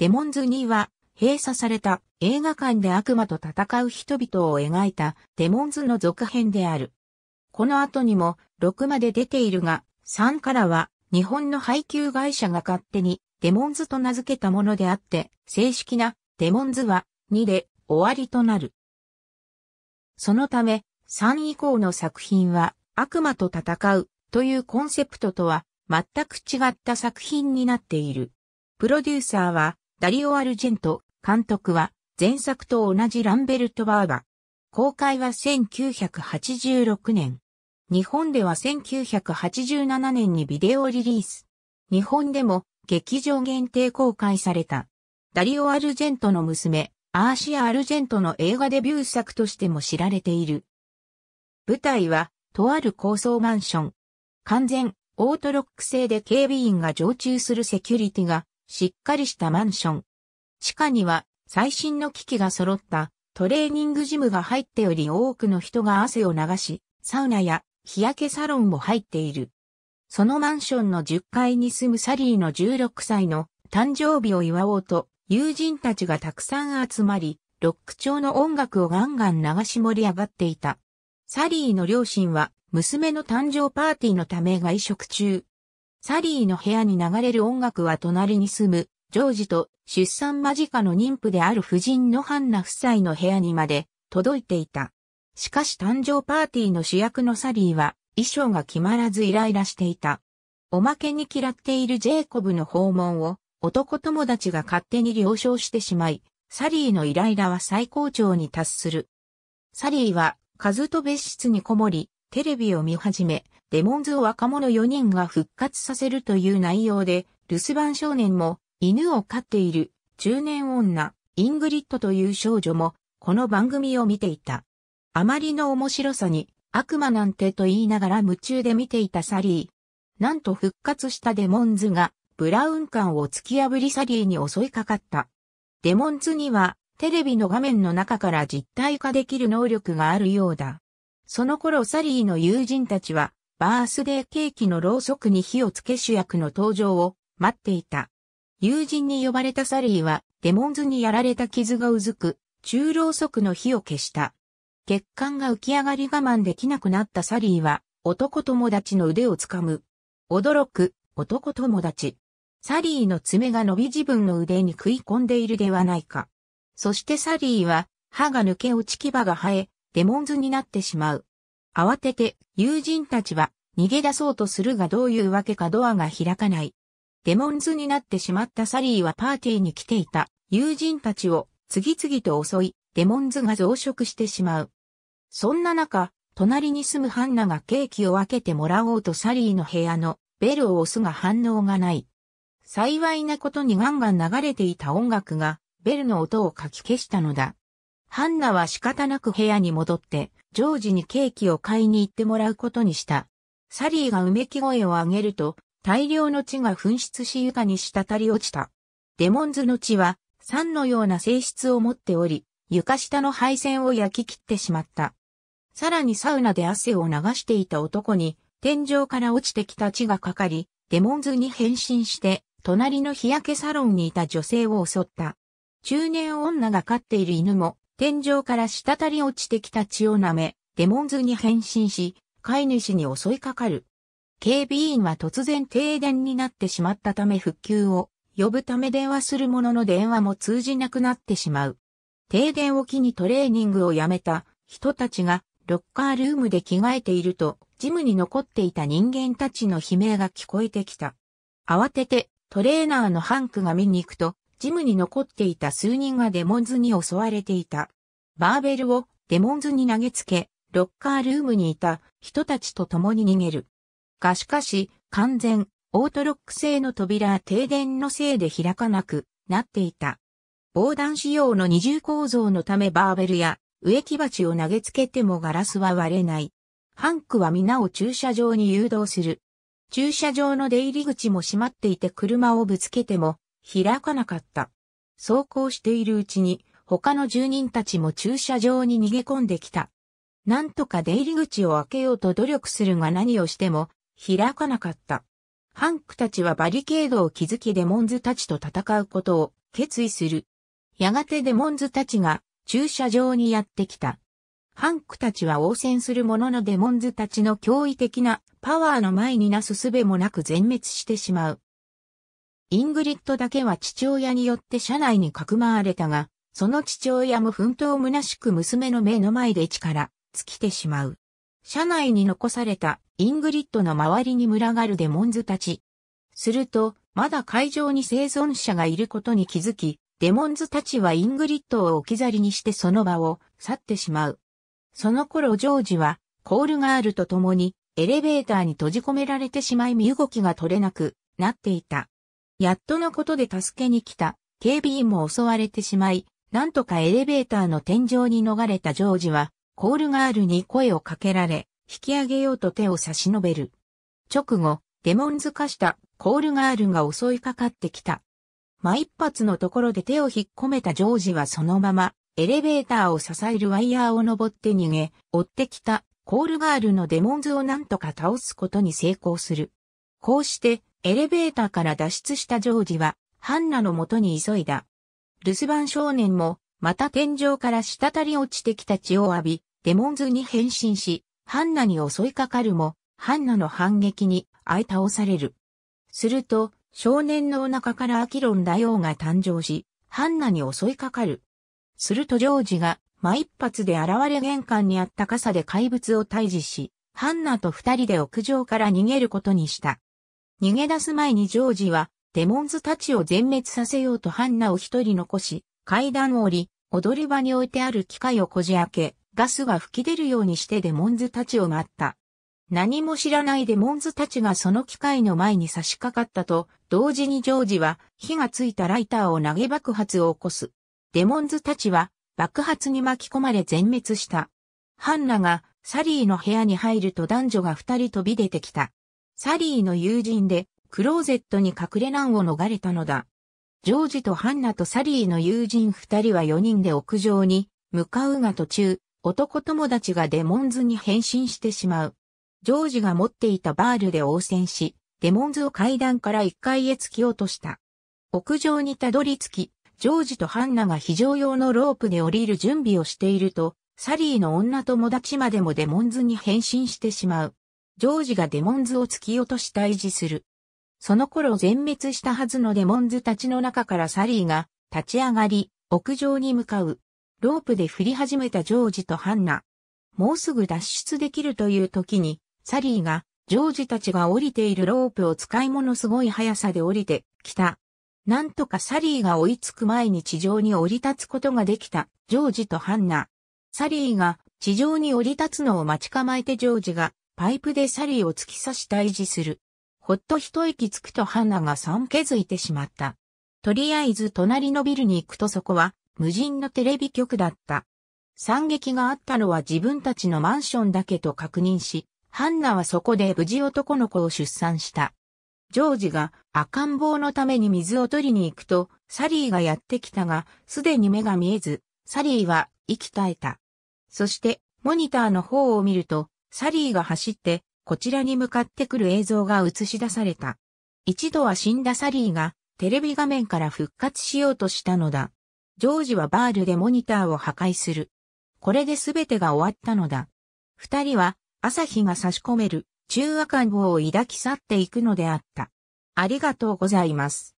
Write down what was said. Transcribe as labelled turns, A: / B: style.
A: デモンズ2は、閉鎖された映画館で悪魔と戦う人々を描いたデモンズの続編である。この後にも6まで出ているが、3からは日本の配給会社が勝手にデモンズと名付けたものであって、正式なデモンズは2で終わりとなる。そのため、3以降の作品は悪魔と戦うというコンセプトとは全く違った作品になっている。プロデューサーはダリオ・アルジェント、監督は、前作と同じランベルト・バーバ。公開は1986年。日本では1987年にビデオリリース。日本でも劇場限定公開された。ダリオ・アルジェントの娘、アーシア・アルジェントの映画デビュー作としても知られている。舞台は、とある高層マンション。完全、オートロック製で警備員が常駐するセキュリティがしっかりしたマンション。地下には最新の機器が揃ったトレーニングジムが入っており多くの人が汗を流し、サウナや日焼けサロンも入っている。そのマンションの10階に住むサリーの16歳の誕生日を祝おうと友人たちがたくさん集まり、ロック調の音楽をガンガン流し盛り上がっていた。サリーの両親は娘の誕生パーティーのため外食中、サリーの部屋に流れる音楽は隣に住む、ジョージと出産間近の妊婦である夫人のハンナ夫妻の部屋にまで届いていた。しかし誕生パーティーの主役のサリーは衣装が決まらずイライラしていた。おまけに嫌っているジェイコブの訪問を男友達が勝手に了承してしまい、サリーのイライラは最高潮に達する。サリーは、数と別室にこもり、テレビを見始め、デモンズを若者4人が復活させるという内容で、留守番少年も、犬を飼っている、中年女、イングリッドという少女も、この番組を見ていた。あまりの面白さに、悪魔なんてと言いながら夢中で見ていたサリー。なんと復活したデモンズが、ブラウン管を突き破りサリーに襲いかかった。デモンズには、テレビの画面の中から実体化できる能力があるようだ。その頃サリーの友人たちは、バースデーケーキのろうそくに火をつけ主役の登場を待っていた。友人に呼ばれたサリーは、デモンズにやられた傷がうずく、中ろうそくの火を消した。血管が浮き上がり我慢できなくなったサリーは、男友達の腕をつかむ。驚く、男友達。サリーの爪が伸び自分の腕に食い込んでいるではないか。そしてサリーは、歯が抜け落ち牙が生え、デモンズになってしまう。慌てて友人たちは逃げ出そうとするがどういうわけかドアが開かない。デモンズになってしまったサリーはパーティーに来ていた友人たちを次々と襲い、デモンズが増殖してしまう。そんな中、隣に住むハンナがケーキを分けてもらおうとサリーの部屋のベルを押すが反応がない。幸いなことにガンガン流れていた音楽がベルの音をかき消したのだ。ハンナは仕方なく部屋に戻って、ジョージにケーキを買いに行ってもらうことにした。サリーがうめき声を上げると、大量の血が噴出し床に滴り落ちた。デモンズの血は、酸のような性質を持っており、床下の配線を焼き切ってしまった。さらにサウナで汗を流していた男に、天井から落ちてきた血がかかり、デモンズに変身して、隣の日焼けサロンにいた女性を襲った。中年女が飼っている犬も、天井から滴り落ちてきた血を舐め、デモンズに変身し、飼い主に襲いかかる。警備員は突然停電になってしまったため復旧を呼ぶため電話するものの電話も通じなくなってしまう。停電を機にトレーニングをやめた人たちがロッカールームで着替えていると、ジムに残っていた人間たちの悲鳴が聞こえてきた。慌ててトレーナーのハンクが見に行くと、ジムに残っていた数人がデモンズに襲われていた。バーベルをデモンズに投げつけ、ロッカールームにいた人たちと共に逃げる。がしかし、完全、オートロック製の扉は停電のせいで開かなくなっていた。防弾仕様の二重構造のためバーベルや植木鉢を投げつけてもガラスは割れない。ハンクは皆を駐車場に誘導する。駐車場の出入り口も閉まっていて車をぶつけても開かなかった。走行しているうちに、他の住人たちも駐車場に逃げ込んできた。なんとか出入り口を開けようと努力するが何をしても、開かなかった。ハンクたちはバリケードを築きデモンズたちと戦うことを決意する。やがてデモンズたちが駐車場にやってきた。ハンクたちは応戦するもののデモンズたちの驚異的なパワーの前になすすべもなく全滅してしまう。イングリッドだけは父親によって車内にかくまわれたが、その父親も奮闘虚しく娘の目の前で力、尽きてしまう。車内に残されたイングリッドの周りに群がるデモンズたち。すると、まだ会場に生存者がいることに気づき、デモンズたちはイングリッドを置き去りにしてその場を去ってしまう。その頃ジョージは、コールガールと共にエレベーターに閉じ込められてしまい身動きが取れなくなっていた。やっとのことで助けに来た、警備員も襲われてしまい、なんとかエレベーターの天井に逃れたジョージは、コールガールに声をかけられ、引き上げようと手を差し伸べる。直後、デモンズ化したコールガールが襲いかかってきた。真一発のところで手を引っ込めたジョージはそのまま、エレベーターを支えるワイヤーを登って逃げ、追ってきたコールガールのデモンズをなんとか倒すことに成功する。こうして、エレベーターから脱出したジョージは、ハンナの元に急いだ。留守番少年も、また天井から滴り落ちてきた血を浴び、デモンズに変身し、ハンナに襲いかかるも、ハンナの反撃に相倒される。すると、少年のお腹からアキロン大王が誕生し、ハンナに襲いかかる。するとジョージが、ま、一発で現れ玄関にあった傘で怪物を退治し、ハンナと二人で屋上から逃げることにした。逃げ出す前にジョージは、デモンズたちを全滅させようとハンナを一人残し、階段を降り、踊り場に置いてある機械をこじ開け、ガスが吹き出るようにしてデモンズたちを待った。何も知らないデモンズたちがその機械の前に差し掛かったと、同時にジョージは火がついたライターを投げ爆発を起こす。デモンズたちは爆発に巻き込まれ全滅した。ハンナがサリーの部屋に入ると男女が二人飛び出てきた。サリーの友人で、クローゼットに隠れ難を逃れたのだ。ジョージとハンナとサリーの友人二人は四人で屋上に向かうが途中、男友達がデモンズに変身してしまう。ジョージが持っていたバールで応戦し、デモンズを階段から一階へ突き落とした。屋上にたどり着き、ジョージとハンナが非常用のロープで降りる準備をしていると、サリーの女友達までもデモンズに変身してしまう。ジョージがデモンズを突き落とし退治する。その頃全滅したはずのデモンズたちの中からサリーが立ち上がり、屋上に向かう。ロープで振り始めたジョージとハンナ。もうすぐ脱出できるという時に、サリーが、ジョージたちが降りているロープを使い物すごい速さで降りてきた。なんとかサリーが追いつく前に地上に降り立つことができた、ジョージとハンナ。サリーが地上に降り立つのを待ち構えてジョージがパイプでサリーを突き刺し退治する。ほっと一息つくとハンナが産気づいてしまった。とりあえず隣のビルに行くとそこは無人のテレビ局だった。惨劇があったのは自分たちのマンションだけと確認し、ハンナはそこで無事男の子を出産した。ジョージが赤ん坊のために水を取りに行くと、サリーがやってきたが、すでに目が見えず、サリーは息絶えた。そして、モニターの方を見ると、サリーが走って、こちらに向かってくる映像が映し出された。一度は死んだサリーが、テレビ画面から復活しようとしたのだ。ジョージはバールでモニターを破壊する。これで全てが終わったのだ。二人は、朝日が差し込める、中和感を抱き去っていくのであった。ありがとうございます。